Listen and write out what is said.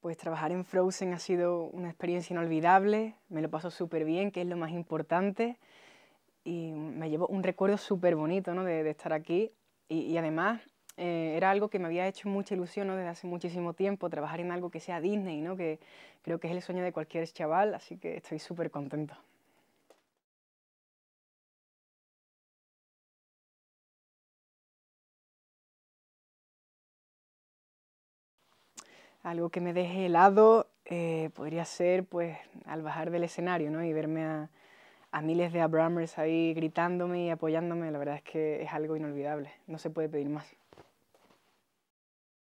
Pues trabajar en Frozen ha sido una experiencia inolvidable, me lo pasó súper bien, que es lo más importante, y me llevo un recuerdo súper bonito ¿no? de, estar aquí. Y, además eh, era algo que me había hecho mucha ilusión desde hace muchísimo tiempo, trabajar en algo que sea Disney, ¿no? que creo que es el sueño de cualquier chaval, así que estoy súper contento. Algo que me deje helado eh, podría ser pues al bajar del escenario ¿no? y verme a, a miles de Abramers ahí gritándome y apoyándome. La verdad es que es algo inolvidable, no se puede pedir más.